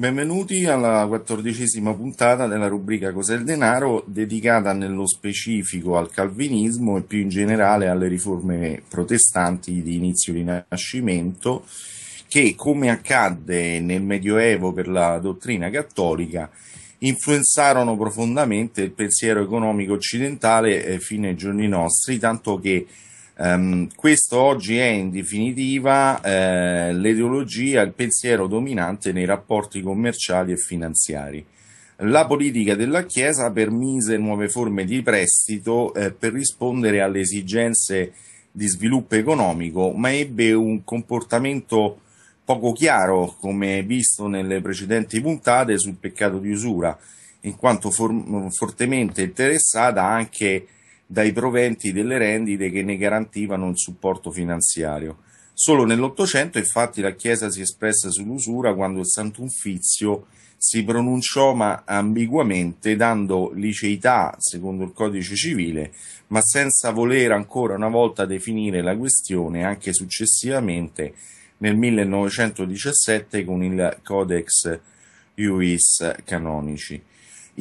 Benvenuti alla quattordicesima puntata della rubrica Cos'è il denaro, dedicata nello specifico al calvinismo e più in generale alle riforme protestanti di inizio rinascimento che, come accadde nel Medioevo per la dottrina cattolica, influenzarono profondamente il pensiero economico occidentale eh, fino ai giorni nostri, tanto che Um, questo oggi è in definitiva eh, l'ideologia, il pensiero dominante nei rapporti commerciali e finanziari. La politica della Chiesa permise nuove forme di prestito eh, per rispondere alle esigenze di sviluppo economico, ma ebbe un comportamento poco chiaro, come visto nelle precedenti puntate, sul peccato di usura, in quanto for- fortemente interessata anche dai proventi delle rendite che ne garantivano il supporto finanziario. Solo nell'Ottocento, infatti, la Chiesa si espressa sull'usura quando il Sant'Uffizio si pronunciò ma ambiguamente, dando liceità secondo il codice civile, ma senza voler ancora una volta definire la questione anche successivamente nel 1917 con il Codex Iuris Canonici.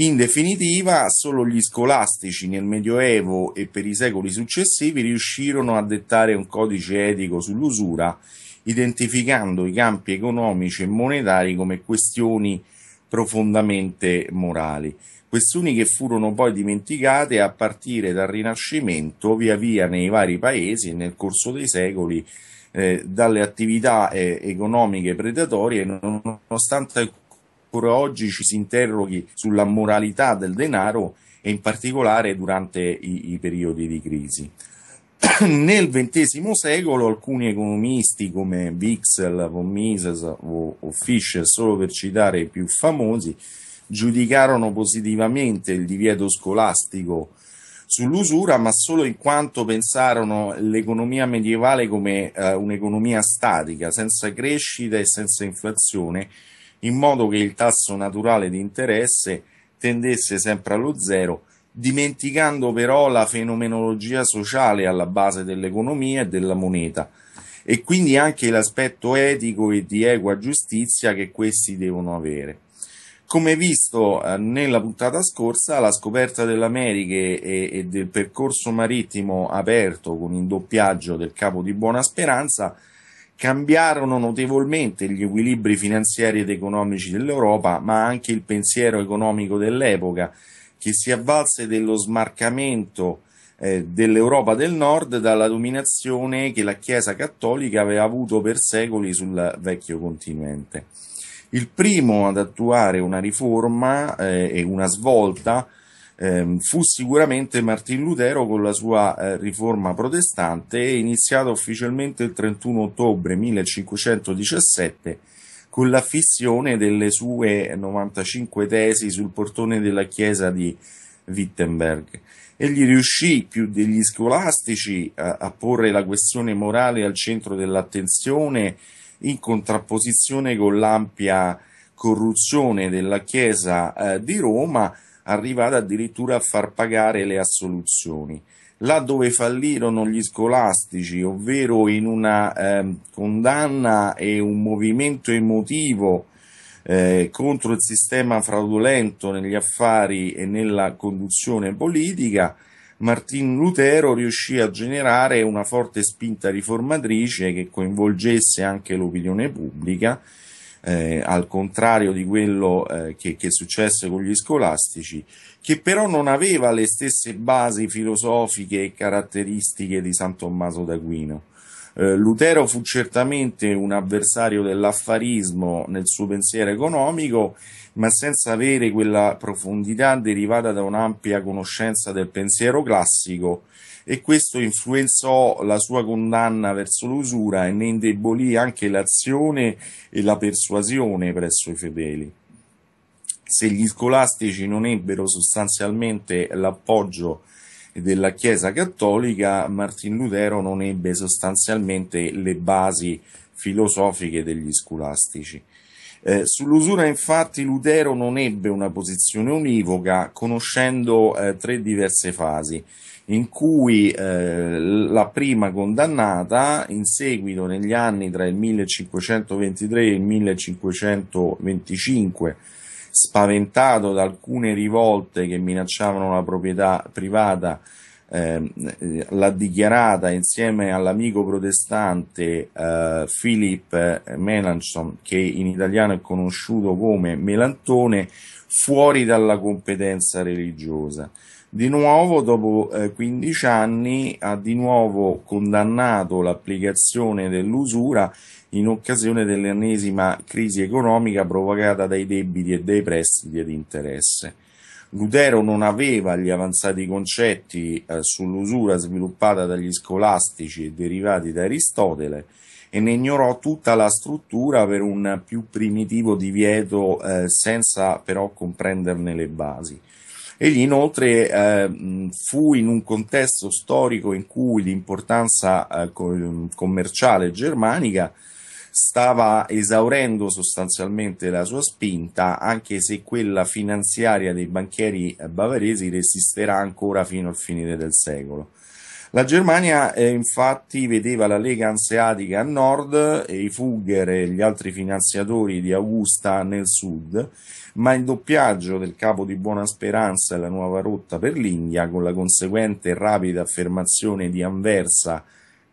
In definitiva, solo gli scolastici nel Medioevo e per i secoli successivi riuscirono a dettare un codice etico sull'usura, identificando i campi economici e monetari come questioni profondamente morali, questioni che furono poi dimenticate a partire dal Rinascimento via via nei vari paesi e nel corso dei secoli eh, dalle attività eh, economiche predatorie, nonostante ancora oggi ci si interroghi sulla moralità del denaro e in particolare durante i, i periodi di crisi. Nel XX secolo alcuni economisti come Wixel, von Mises o, o Fischer, solo per citare i più famosi, giudicarono positivamente il divieto scolastico sull'usura, ma solo in quanto pensarono l'economia medievale come eh, un'economia statica, senza crescita e senza inflazione, in modo che il tasso naturale di interesse tendesse sempre allo zero, dimenticando però la fenomenologia sociale alla base dell'economia e della moneta e quindi anche l'aspetto etico e di equa giustizia che questi devono avere. Come visto eh, nella puntata scorsa, la scoperta delle e, del percorso marittimo aperto con il doppiaggio del Capo di Buona Speranza cambiarono notevolmente gli equilibri finanziari ed economici dell'Europa, ma anche il pensiero economico dell'epoca, che si avvalse dello smarcamento eh, dell'Europa del Nord dalla dominazione che la Chiesa cattolica aveva avuto per secoli sul vecchio continente. Il primo ad attuare una riforma eh, e una svolta eh, fu sicuramente Martin Lutero con la sua eh, riforma protestante iniziata ufficialmente il 31 ottobre 1517 con l'affissione delle sue 95 tesi sul portone della chiesa di Wittenberg. Egli riuscì più degli scolastici a, a porre la questione morale al centro dell'attenzione in contrapposizione con l'ampia corruzione della Chiesa eh, di Roma, arrivata addirittura a far pagare le assoluzioni. Là dove fallirono gli scolastici, ovvero in una eh, condanna e un movimento emotivo eh, contro il sistema fraudolento negli affari e nella conduzione politica, Martin Lutero riuscì a generare una forte spinta riformatrice che coinvolgesse anche l'opinione pubblica eh, al contrario di quello eh, che, che successe con gli scolastici, che però non aveva le stesse basi filosofiche e caratteristiche di San Tommaso d'Aquino. Eh, Lutero fu certamente un avversario dell'affarismo nel suo pensiero economico, ma senza avere quella profondità derivata da un'ampia conoscenza del pensiero classico e questo influenzò la sua condanna verso l'usura e ne indebolì anche l'azione e la persuasione presso i fedeli. Se gli scolastici non ebbero sostanzialmente l'appoggio della Chiesa cattolica, Martin Lutero non ebbe sostanzialmente le basi filosofiche degli scolastici. Eh, sull'usura, infatti, Lutero non ebbe una posizione univoca, conoscendo eh, tre diverse fasi in cui eh, la prima condannata, in seguito negli anni tra il 1523 e il 1525, spaventato da alcune rivolte che minacciavano la proprietà privata eh, l'ha dichiarata insieme all'amico protestante eh, Philip Melanchon, che in italiano è conosciuto come Melantone, fuori dalla competenza religiosa. Di nuovo, dopo eh, 15 anni, ha di nuovo condannato l'applicazione dell'usura in occasione dell'ennesima crisi economica provocata dai debiti e dai prestiti ad interesse. Lutero non aveva gli avanzati concetti eh, sull'usura sviluppata dagli scolastici e derivati da Aristotele e ne ignorò tutta la struttura per un più primitivo divieto eh, senza però comprenderne le basi. Egli inoltre eh, fu in un contesto storico in cui l'importanza eh, commerciale germanica stava esaurendo sostanzialmente la sua spinta, anche se quella finanziaria dei banchieri bavaresi resisterà ancora fino al fine del secolo. La Germania eh, infatti vedeva la Lega Anseatica a nord e i Fugger e gli altri finanziatori di Augusta nel sud, ma il doppiaggio del capo di Buona Speranza e la nuova rotta per l'India, con la conseguente rapida affermazione di Anversa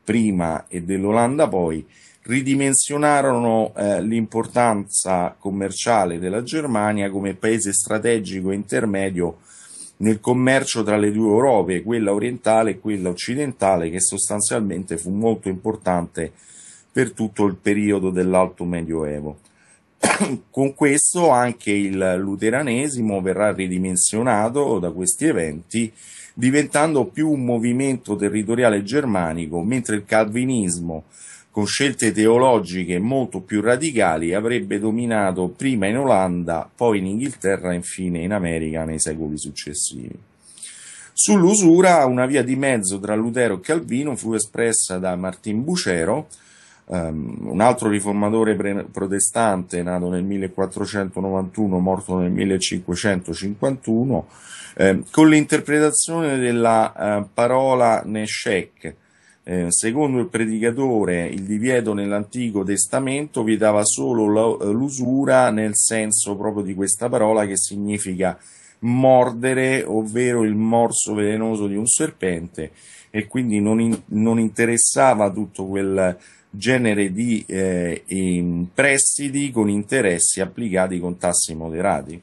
prima e dell'Olanda poi, ridimensionarono eh, l'importanza commerciale della Germania come paese strategico intermedio nel commercio tra le due Europe, quella orientale e quella occidentale, che sostanzialmente fu molto importante per tutto il periodo dell'Alto Medioevo. Con questo anche il luteranesimo verrà ridimensionato da questi eventi, diventando più un movimento territoriale germanico, mentre il calvinismo, con scelte teologiche molto più radicali, avrebbe dominato prima in Olanda, poi in Inghilterra e infine in America nei secoli successivi. Sull'usura una via di mezzo tra Lutero e Calvino fu espressa da Martin Bucero, Um, un altro riformatore pre- protestante nato nel 1491, morto nel 1551, eh, con l'interpretazione della eh, parola Neshek, eh, secondo il predicatore, il divieto nell'Antico Testamento vietava solo eh, l'usura nel senso proprio di questa parola che significa mordere, ovvero il morso velenoso di un serpente, e quindi non, in, non interessava tutto quel genere di eh, in prestiti con interessi applicati con tassi moderati.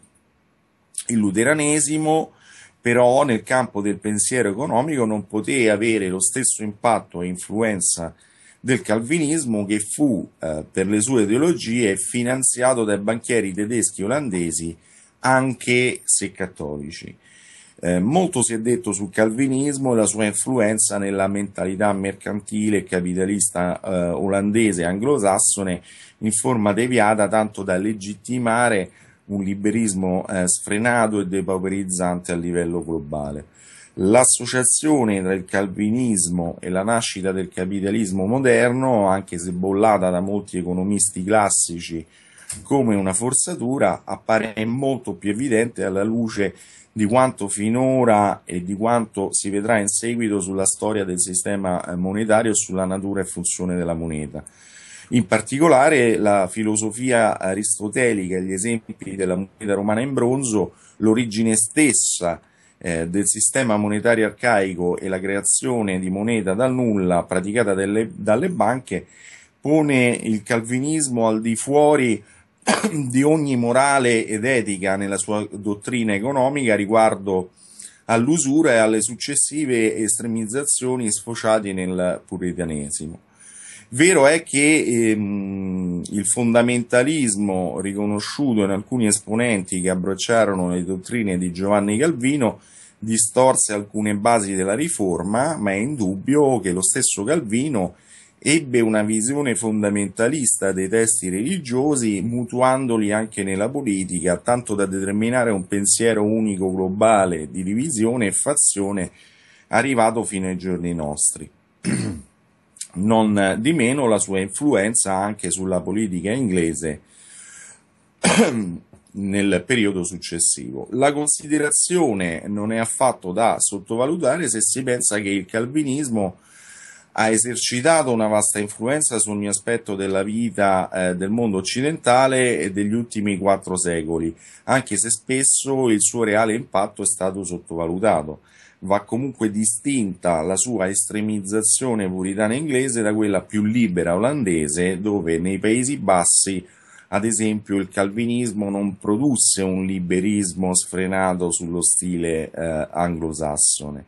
Il luteranesimo però nel campo del pensiero economico non poté avere lo stesso impatto e influenza del calvinismo che fu eh, per le sue teologie finanziato dai banchieri tedeschi e olandesi anche se cattolici. Eh, molto si è detto sul calvinismo e la sua influenza nella mentalità mercantile e capitalista eh, olandese anglosassone in forma deviata tanto da legittimare un liberismo eh, sfrenato e depauperizzante a livello globale. L'associazione tra il calvinismo e la nascita del capitalismo moderno, anche se bollata da molti economisti classici come una forzatura, appare molto più evidente alla luce di quanto finora e di quanto si vedrà in seguito sulla storia del sistema eh, monetario e sulla natura e funzione della moneta. In particolare la filosofia aristotelica e gli esempi della moneta romana in bronzo, l'origine stessa eh, del sistema monetario arcaico e la creazione di moneta dal nulla praticata delle, dalle banche pone il calvinismo al di fuori di ogni morale ed etica nella sua dottrina economica riguardo all'usura e alle successive estremizzazioni sfociate nel puritanesimo. Vero è che ehm, il fondamentalismo riconosciuto in alcuni esponenti che abbracciarono le dottrine di Giovanni Calvino distorse alcune basi della riforma, ma è indubbio che lo stesso Calvino ebbe una visione fondamentalista dei testi religiosi, mutuandoli anche nella politica, tanto da determinare un pensiero unico globale di divisione e fazione arrivato fino ai giorni nostri. non di meno la sua influenza anche sulla politica inglese nel periodo successivo. La considerazione non è affatto da sottovalutare se si pensa che il calvinismo ha esercitato una vasta influenza su ogni aspetto della vita eh, del mondo occidentale e degli ultimi quattro secoli, anche se spesso il suo reale impatto è stato sottovalutato va comunque distinta la sua estremizzazione puritana inglese da quella più libera olandese, dove nei Paesi Bassi, ad esempio, il calvinismo non produsse un liberismo sfrenato sullo stile eh, anglosassone.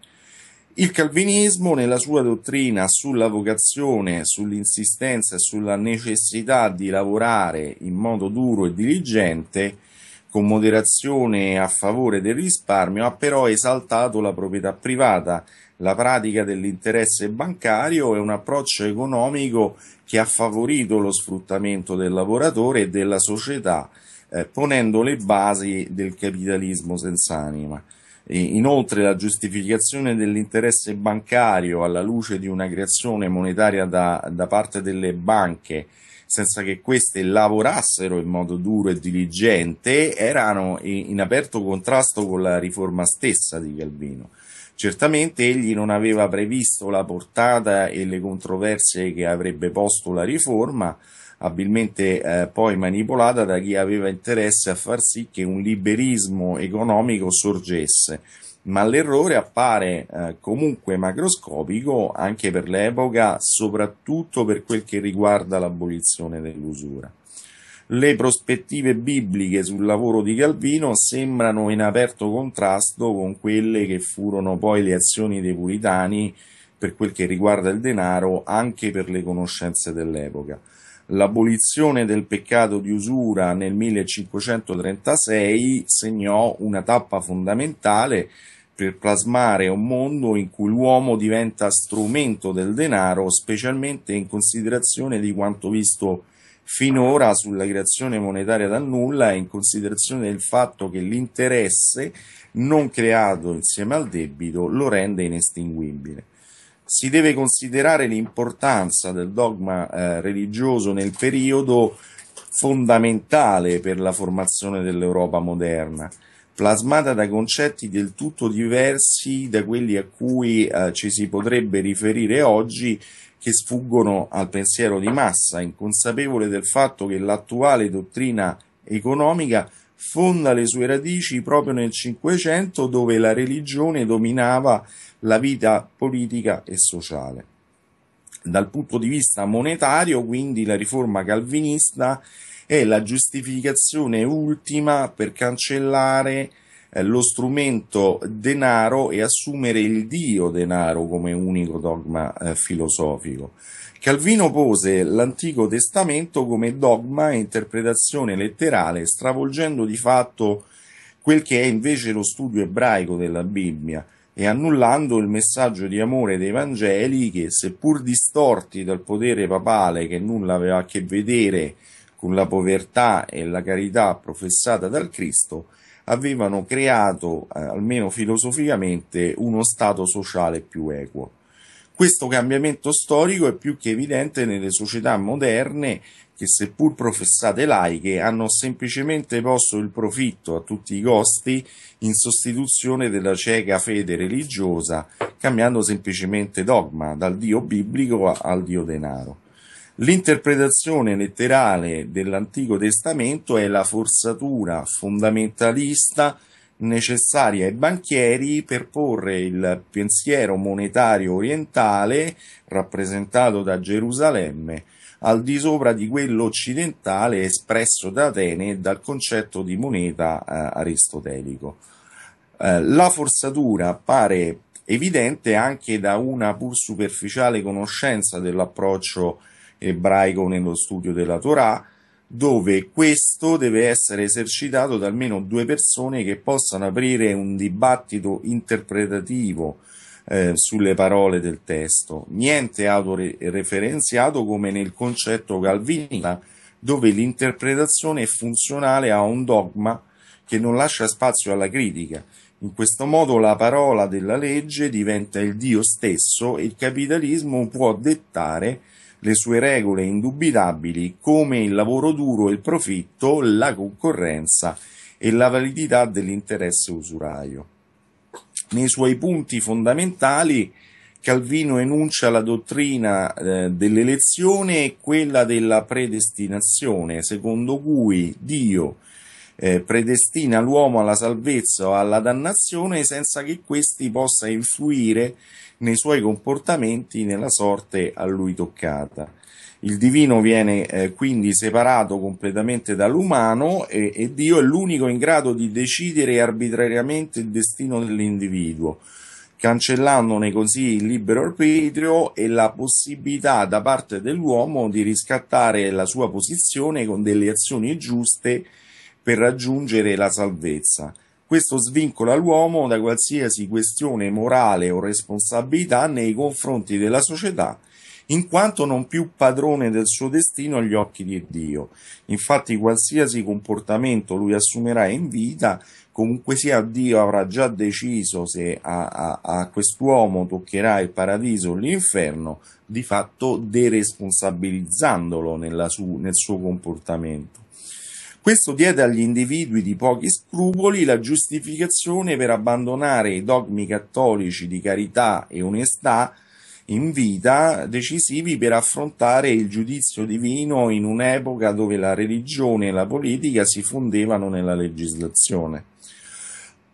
Il calvinismo nella sua dottrina sulla vocazione, sull'insistenza e sulla necessità di lavorare in modo duro e diligente con moderazione a favore del risparmio, ha però esaltato la proprietà privata, la pratica dell'interesse bancario e un approccio economico che ha favorito lo sfruttamento del lavoratore e della società, eh, ponendo le basi del capitalismo senza anima. inoltre la giustificazione dell'interesse bancario alla luce di una creazione monetaria da, da parte delle banche senza che queste lavorassero in modo duro e diligente, erano in aperto contrasto con la riforma stessa di Calvino. Certamente egli non aveva previsto la portata e le controversie che avrebbe posto la riforma, abilmente eh, poi manipolata da chi aveva interesse a far sì che un liberismo economico sorgesse ma l'errore appare eh, comunque macroscopico anche per l'epoca, soprattutto per quel che riguarda l'abolizione dell'usura. Le prospettive bibliche sul lavoro di Calvino sembrano in aperto contrasto con quelle che furono poi le azioni dei puritani per quel che riguarda il denaro, anche per le conoscenze dell'epoca. L'abolizione del peccato di usura nel 1536 segnò una tappa fondamentale per plasmare un mondo in cui l'uomo diventa strumento del denaro, specialmente in considerazione di quanto visto finora sulla creazione monetaria dal nulla e in considerazione del fatto che l'interesse non creato insieme al debito lo rende inestinguibile. Si deve considerare l'importanza del dogma eh, religioso nel periodo fondamentale per la formazione dell'Europa moderna plasmata da concetti del tutto diversi da quelli a cui eh, ci si potrebbe riferire oggi, che sfuggono al pensiero di massa, inconsapevole del fatto che l'attuale dottrina economica fonda le sue radici proprio nel Cinquecento, dove la religione dominava la vita politica e sociale. Dal punto di vista monetario, quindi, la riforma calvinista è la giustificazione ultima per cancellare eh, lo strumento denaro e assumere il Dio denaro come unico dogma eh, filosofico. Calvino pose l'Antico Testamento come dogma e interpretazione letterale, stravolgendo di fatto quel che è invece lo studio ebraico della Bibbia e annullando il messaggio di amore dei Vangeli che, seppur distorti dal potere papale che nulla aveva a che vedere con la povertà e la carità professata dal Cristo, avevano creato, eh, almeno filosoficamente, uno stato sociale più equo. Questo cambiamento storico è più che evidente nelle società moderne che, seppur professate laiche, hanno semplicemente posto il profitto a tutti i costi in sostituzione della cieca fede religiosa, cambiando semplicemente dogma dal dio biblico al dio denaro. L'interpretazione letterale dell'Antico Testamento è la forzatura fondamentalista necessaria ai banchieri per porre il pensiero monetario orientale, rappresentato da Gerusalemme, al di sopra di quello occidentale espresso da Atene e dal concetto di moneta eh, aristotelico. Eh, la forzatura appare evidente anche da una pur superficiale conoscenza dell'approccio ebraico nello studio della Torah, dove questo deve essere esercitato da almeno due persone che possano aprire un dibattito interpretativo eh, sulle parole del testo. Niente autoreferenziato come nel concetto calvinista, dove l'interpretazione è funzionale a un dogma che non lascia spazio alla critica. In questo modo la parola della legge diventa il Dio stesso e il capitalismo può dettare le sue regole indubitabili come il lavoro duro il profitto, la concorrenza e la validità dell'interesse usuraio. Nei suoi punti fondamentali Calvino enuncia la dottrina eh, dell'elezione e quella della predestinazione, secondo cui Dio eh, predestina l'uomo alla salvezza o alla dannazione senza che questi possa influire nei suoi comportamenti nella sorte a lui toccata. Il divino viene eh, quindi separato completamente dall'umano e, e Dio è l'unico in grado di decidere arbitrariamente il destino dell'individuo, cancellandone così il libero arbitrio e la possibilità da parte dell'uomo di riscattare la sua posizione con delle azioni giuste per raggiungere la salvezza. Questo svincola l'uomo da qualsiasi questione morale o responsabilità nei confronti della società in quanto non più padrone del suo destino agli occhi di Dio. Infatti qualsiasi comportamento lui assumerà in vita, comunque sia Dio avrà già deciso se a, a, a quest'uomo toccherà il paradiso o l'inferno, di fatto deresponsabilizzandolo su, nel suo comportamento. Questo diede agli individui di pochi scrupoli la giustificazione per abbandonare i dogmi cattolici di carità e onestà in vita decisivi per affrontare il giudizio divino in un'epoca dove la religione e la politica si fondevano nella legislazione.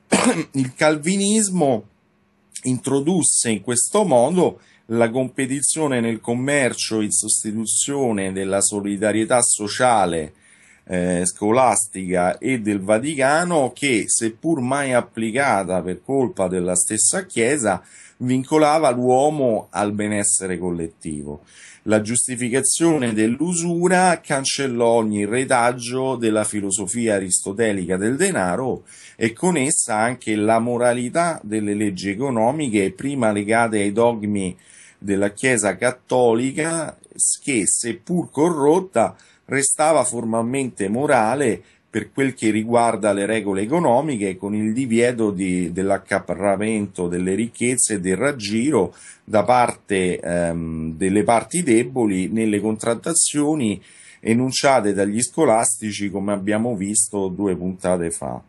Il calvinismo introdusse in questo modo la competizione nel commercio in sostituzione della solidarietà sociale eh, scolastica e del Vaticano che, seppur mai applicata per colpa della stessa Chiesa, vincolava l'uomo al benessere collettivo. La giustificazione dell'usura cancellò ogni retaggio della filosofia aristotelica del denaro e con essa anche la moralità delle leggi economiche, prima legate ai dogmi della Chiesa cattolica, che seppur corrotta restava formalmente morale per quel che riguarda le regole economiche, con il divieto di, dell'accaparramento delle ricchezze e del raggiro da parte ehm, delle parti deboli nelle contrattazioni enunciate dagli scolastici, come abbiamo visto due puntate fa.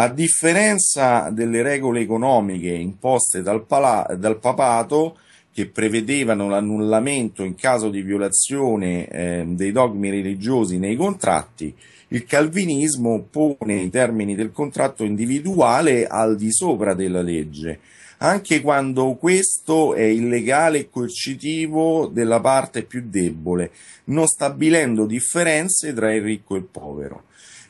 A differenza delle regole economiche imposte dal, pala- dal papato, che prevedevano l'annullamento in caso di violazione eh, dei dogmi religiosi nei contratti, il calvinismo pone i termini del contratto individuale al di sopra della legge, anche quando questo è illegale e coercitivo della parte più debole, non stabilendo differenze tra il ricco e il povero.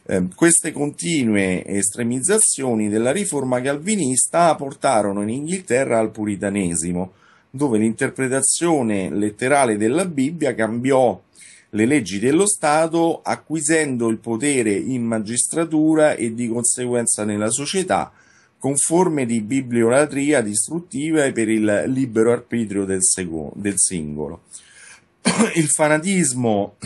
Eh, queste continue estremizzazioni della riforma calvinista portarono in Inghilterra al puritanesimo, dove l'interpretazione letterale della Bibbia cambiò le leggi dello Stato, acquisendo il potere in magistratura e di conseguenza nella società, con forme di bibliolatria distruttiva per il libero arbitrio del, seco- del singolo. Il fanatismo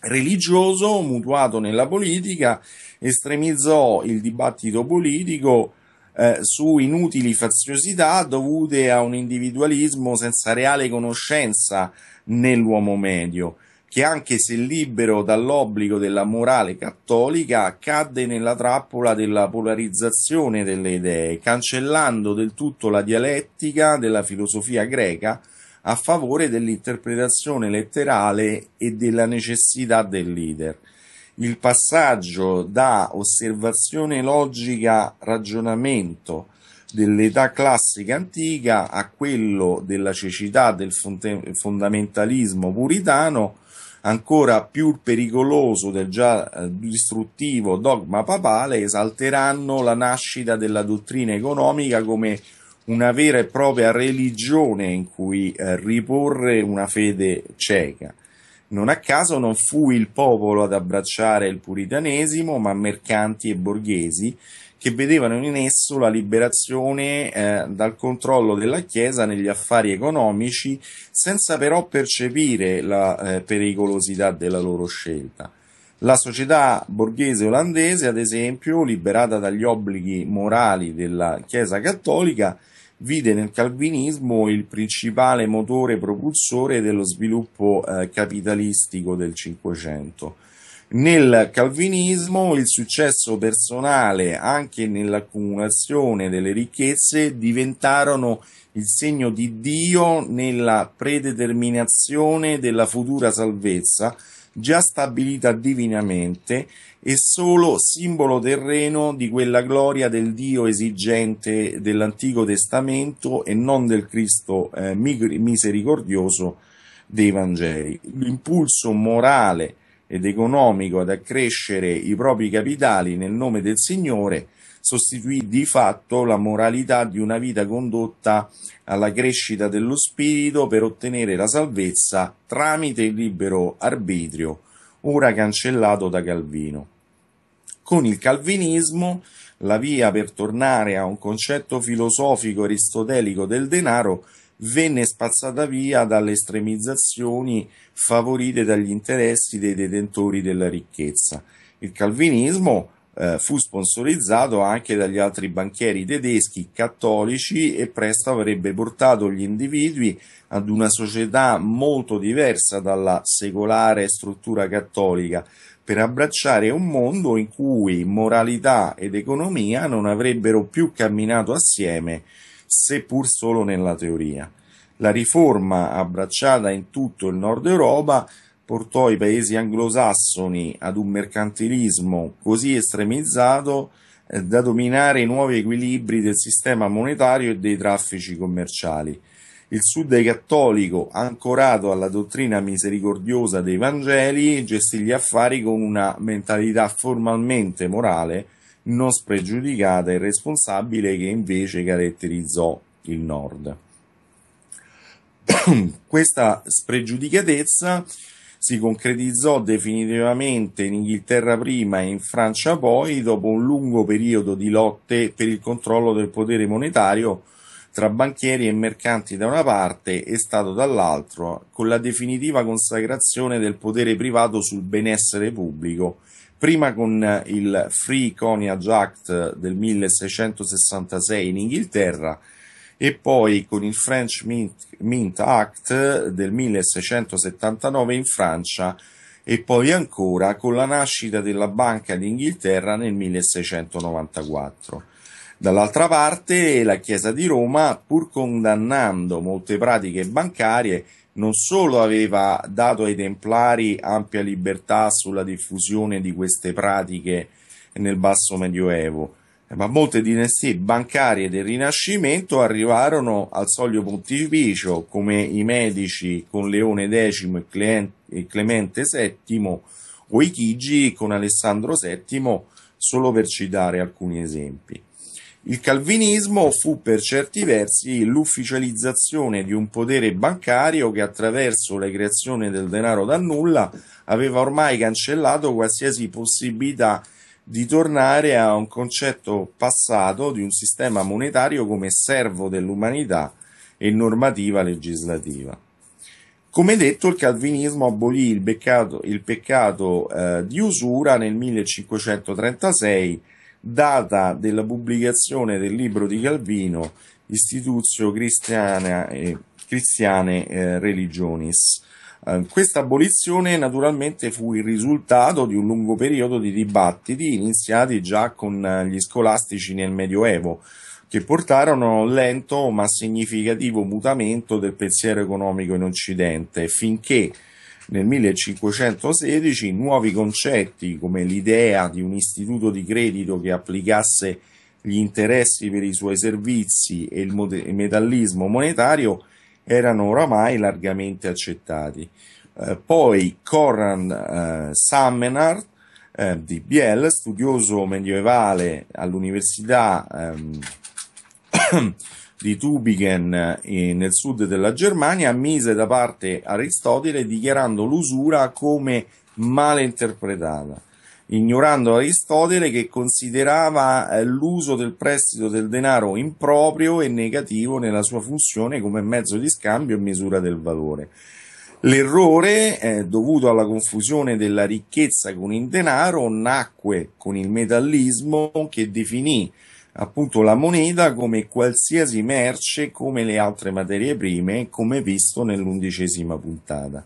religioso mutuato nella politica estremizzò il dibattito politico eh, su inutili faziosità dovute a un individualismo senza reale conoscenza nell'uomo medio, che anche se libero dall'obbligo della morale cattolica, cadde nella trappola della polarizzazione delle idee, cancellando del tutto la dialettica della filosofia greca a favore dell'interpretazione letterale e della necessità del leader il passaggio da osservazione logica ragionamento dell'età classica antica a quello della cecità del fondamentalismo puritano ancora più pericoloso del già eh, distruttivo dogma papale esalteranno la nascita della dottrina economica come una vera e propria religione in cui eh, riporre una fede cieca. Non a caso non fu il popolo ad abbracciare il puritanesimo, ma mercanti e borghesi che vedevano in esso la liberazione eh, dal controllo della Chiesa negli affari economici, senza però percepire la eh, pericolosità della loro scelta. La società borghese olandese, ad esempio, liberata dagli obblighi morali della Chiesa cattolica, vide nel calvinismo il principale motore propulsore dello sviluppo eh, capitalistico del Cinquecento. Nel calvinismo il successo personale, anche nell'accumulazione delle ricchezze, diventarono il segno di Dio nella predeterminazione della futura salvezza già stabilita divinamente e solo simbolo terreno di quella gloria del Dio esigente dell'Antico Testamento e non del Cristo eh, misericordioso dei Vangeli. L'impulso morale ed economico ad accrescere i propri capitali nel nome del Signore sostituì di fatto la moralità di una vita condotta alla crescita dello spirito per ottenere la salvezza tramite il libero arbitrio, ora cancellato da Calvino. Con il calvinismo la via per tornare a un concetto filosofico aristotelico del denaro venne spazzata via dalle estremizzazioni favorite dagli interessi dei detentori della ricchezza. Il calvinismo eh, fu sponsorizzato anche dagli altri banchieri tedeschi cattolici e presto avrebbe portato gli individui ad una società molto diversa dalla secolare struttura cattolica per abbracciare un mondo in cui moralità ed economia non avrebbero più camminato assieme, seppur solo nella teoria. La riforma abbracciata in tutto il nord Europa portò i paesi anglosassoni ad un mercantilismo così estremizzato eh, da dominare i nuovi equilibri del sistema monetario e dei traffici commerciali. Il sud è cattolico, ancorato alla dottrina misericordiosa dei Vangeli, gestì gli affari con una mentalità formalmente morale, non spregiudicata e responsabile che invece caratterizzò il nord. Questa spregiudicatezza si concretizzò definitivamente in Inghilterra prima e in Francia poi, dopo un lungo periodo di lotte per il controllo del potere monetario tra banchieri e mercanti da una parte e Stato dall'altro, con la definitiva consacrazione del potere privato sul benessere pubblico, prima con il Free Coniage Act del 1666 in Inghilterra e poi con il French Mint, Mint Act del 1679 in Francia e poi ancora con la nascita della Banca d'Inghilterra nel 1694. Dall'altra parte la Chiesa di Roma, pur condannando molte pratiche bancarie, non solo aveva dato ai Templari ampia libertà sulla diffusione di queste pratiche nel basso medioevo, eh, ma molte dinastie bancarie del Rinascimento arrivarono al soglio pontificio, come i Medici con Leone X e Clemente VII o i Chigi con Alessandro VII, solo per citare alcuni esempi. Il calvinismo fu per certi versi l'ufficializzazione di un potere bancario che attraverso la creazione del denaro da nulla aveva ormai cancellato qualsiasi possibilità di di tornare a un concetto passato di un sistema monetario come servo dell'umanità e normativa legislativa. Come detto, il calvinismo abolì il, peccato, il peccato eh, di usura nel 1536, data della pubblicazione del libro di Calvino Istituzio Cristiane eh, Religionis, eh, questa abolizione naturalmente fu il risultato di un lungo periodo di dibattiti iniziati già con eh, gli scolastici nel Medioevo, che portarono a un lento ma significativo mutamento del pensiero economico in Occidente, finché nel 1516 nuovi concetti come l'idea di un istituto di credito che applicasse gli interessi per i suoi servizi e il metallismo monetario erano oramai largamente accettati. Eh, poi Coran eh, Samenard eh, di Biel, studioso medievale all'università ehm, di Tübingen eh, nel sud della Germania, mise da parte Aristotele dichiarando l'usura come male interpretata ignorando Aristotele che considerava eh, l'uso del prestito del denaro improprio e negativo nella sua funzione come mezzo di scambio e misura del valore. L'errore, eh, dovuto alla confusione della ricchezza con il denaro, nacque con il metallismo che definì appunto la moneta come qualsiasi merce, come le altre materie prime, come visto nell'undicesima puntata.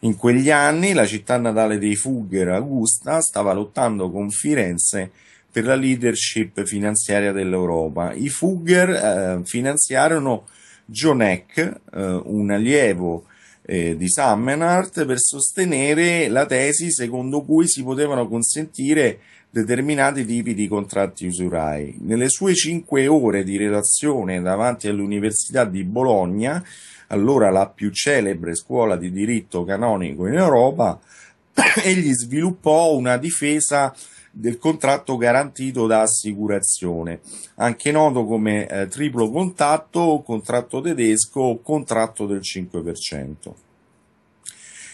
In quegli anni la città natale dei Fugger, Augusta, stava lottando con Firenze per la leadership finanziaria dell'Europa. I Fugger eh, finanziarono John Eck, eh, un allievo eh, di Samenart, per sostenere la tesi secondo cui si potevano consentire determinati tipi di contratti usurai. Nelle sue cinque ore di relazione davanti all'Università di Bologna, allora la più celebre scuola di diritto canonico in Europa, egli sviluppò una difesa del contratto garantito da assicurazione, anche noto come eh, triplo contatto, contratto tedesco o contratto del 5%.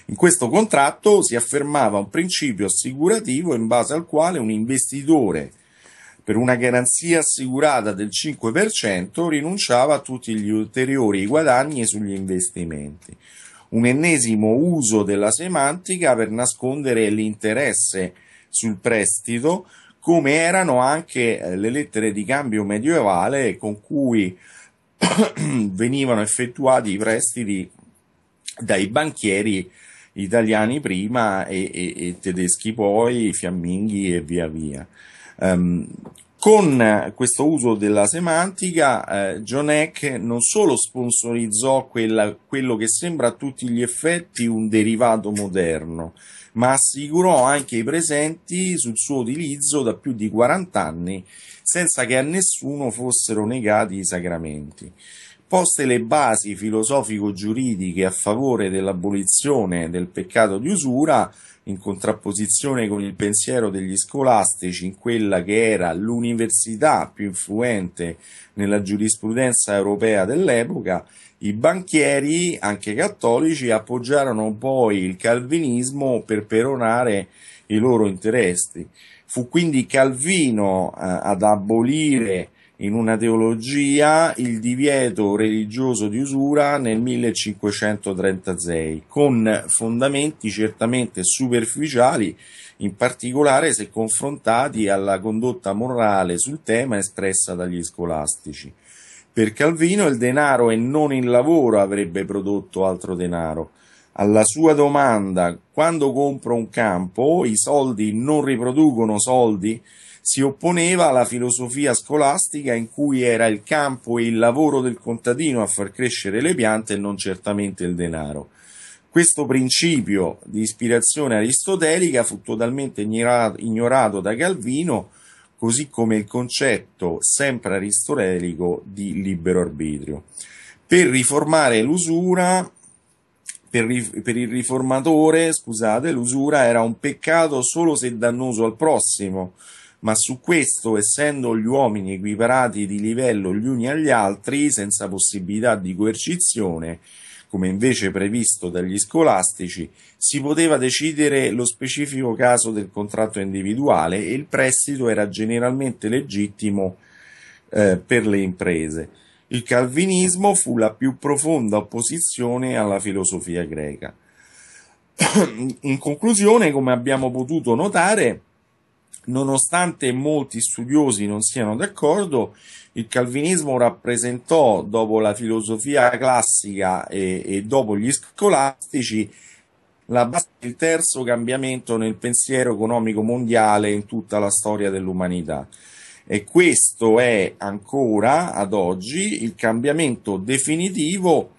In questo contratto si affermava un principio assicurativo in base al quale un investitore per una garanzia assicurata del 5% rinunciava a tutti gli ulteriori guadagni sugli investimenti. Un ennesimo uso della semantica per nascondere l'interesse sul prestito, come erano anche eh, le lettere di cambio medievale con cui venivano effettuati i prestiti dai banchieri italiani prima e, e, e tedeschi poi, fiamminghi e via via. Um, con questo uso della semantica, eh, John Eck non solo sponsorizzò quella, quello che sembra a tutti gli effetti un derivato moderno, ma assicurò anche i presenti sul suo utilizzo da più di 40 anni, senza che a nessuno fossero negati i sacramenti poste le basi filosofico-giuridiche a favore dell'abolizione del peccato di usura, in contrapposizione con il pensiero degli scolastici in quella che era l'università più influente nella giurisprudenza europea dell'epoca, i banchieri, anche cattolici, appoggiarono poi il calvinismo per peronare i loro interessi. Fu quindi Calvino eh, ad abolire in una teologia il divieto religioso di usura nel 1536, con fondamenti certamente superficiali, in particolare se confrontati alla condotta morale sul tema espressa dagli scolastici. Per Calvino il denaro e non il lavoro avrebbe prodotto altro denaro. Alla sua domanda, quando compro un campo, i soldi non riproducono soldi? si opponeva alla filosofia scolastica in cui era il campo e il lavoro del contadino a far crescere le piante e non certamente il denaro. Questo principio di ispirazione aristotelica fu totalmente ignorato da Calvino, così come il concetto sempre aristotelico di libero arbitrio. Per riformare l'usura, per, il riformatore, scusate, l'usura era un peccato solo se dannoso al prossimo, ma su questo, essendo gli uomini equiparati di livello gli uni agli altri, senza possibilità di coercizione, come invece previsto dagli scolastici, si poteva decidere lo specifico caso del contratto individuale e il prestito era generalmente legittimo eh, per le imprese. Il calvinismo fu la più profonda opposizione alla filosofia greca. In conclusione, come abbiamo potuto notare, Nonostante molti studiosi non siano d'accordo, il calvinismo rappresentò, dopo la filosofia classica e, e dopo gli scolastici, la base del terzo cambiamento nel pensiero economico mondiale in tutta la storia dell'umanità. E questo è ancora ad oggi il cambiamento definitivo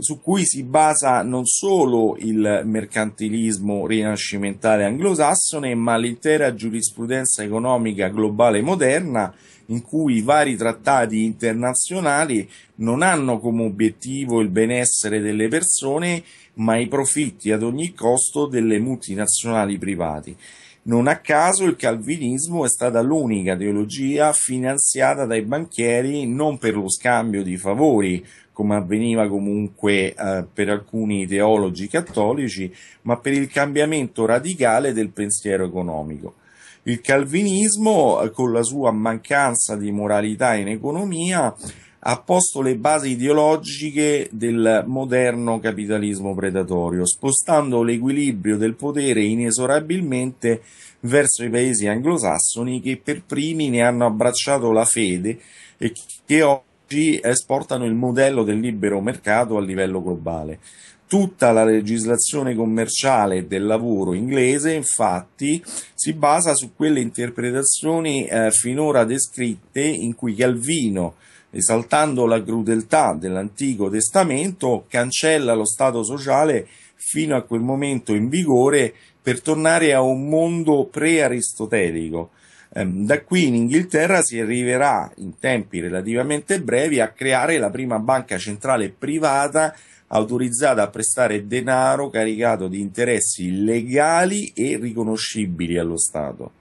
su cui si basa non solo il mercantilismo rinascimentale anglosassone, ma l'intera giurisprudenza economica globale moderna, in cui i vari trattati internazionali non hanno come obiettivo il benessere delle persone, ma i profitti ad ogni costo delle multinazionali privati. Non a caso il calvinismo è stata l'unica teologia finanziata dai banchieri non per lo scambio di favori, come avveniva comunque eh, per alcuni teologi cattolici, ma per il cambiamento radicale del pensiero economico. Il calvinismo, eh, con la sua mancanza di moralità in economia, ha posto le basi ideologiche del moderno capitalismo predatorio, spostando l'equilibrio del potere inesorabilmente verso i paesi anglosassoni che per primi ne hanno abbracciato la fede e che ci esportano il modello del libero mercato a livello globale. Tutta la legislazione commerciale del lavoro inglese, infatti, si basa su quelle interpretazioni eh, finora descritte in cui Calvino, esaltando la crudeltà dell'Antico Testamento, cancella lo Stato sociale fino a quel momento in vigore per tornare a un mondo pre-aristotelico Ehm, da qui in Inghilterra si arriverà in tempi relativamente brevi a creare la prima banca centrale privata autorizzata a prestare denaro caricato di interessi legali e riconoscibili allo Stato.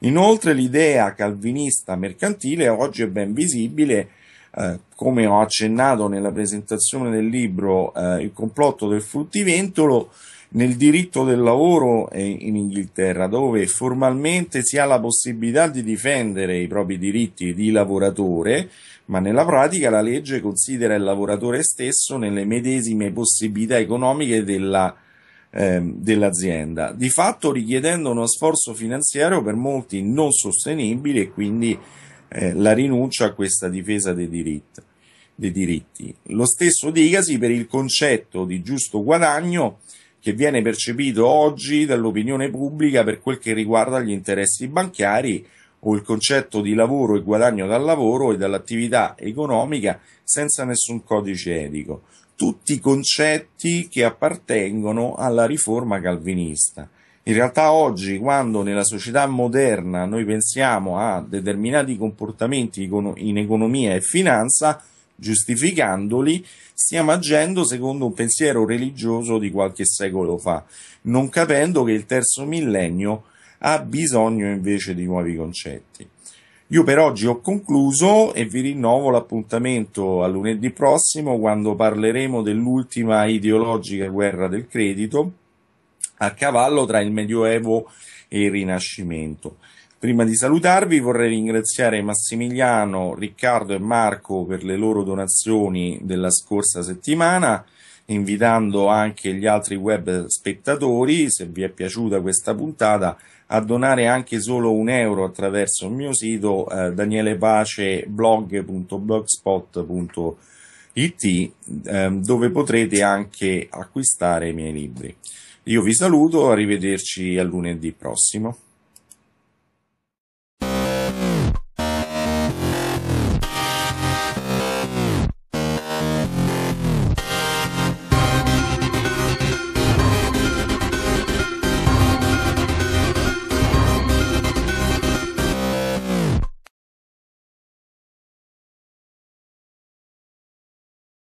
Inoltre l'idea calvinista mercantile oggi è ben visibile, eh, come ho accennato nella presentazione del libro eh, Il complotto del fruttiventolo, nel diritto del lavoro in Inghilterra, dove formalmente si ha la possibilità di difendere i propri diritti di lavoratore, ma nella pratica la legge considera il lavoratore stesso nelle medesime possibilità economiche della, eh, dell'azienda, di fatto richiedendo uno sforzo finanziario per molti non sostenibile e quindi eh, la rinuncia a questa difesa dei diritti dei diritti. Lo stesso dicasi per il concetto di giusto guadagno che viene percepito oggi dall'opinione pubblica per quel che riguarda gli interessi bancari o il concetto di lavoro e guadagno dal lavoro e dall'attività economica senza nessun codice etico. Tutti concetti che appartengono alla riforma calvinista. In realtà oggi, quando nella società moderna noi pensiamo a determinati comportamenti in economia e finanza, giustificandoli, stiamo agendo secondo un pensiero religioso di qualche secolo fa, non capendo che il terzo millennio ha bisogno invece di nuovi concetti. Io per oggi ho concluso e vi rinnovo l'appuntamento a lunedì prossimo quando parleremo dell'ultima ideologica guerra del credito a cavallo tra il Medioevo e il Rinascimento. Prima di salutarvi vorrei ringraziare Massimiliano, Riccardo e Marco per le loro donazioni della scorsa settimana, invitando anche gli altri web spettatori, se vi è piaciuta questa puntata, a donare anche solo un euro attraverso il mio sito eh, danielepaceblog.blogspot.it eh, dove potrete anche acquistare i miei libri. Io vi saluto, arrivederci a lunedì prossimo.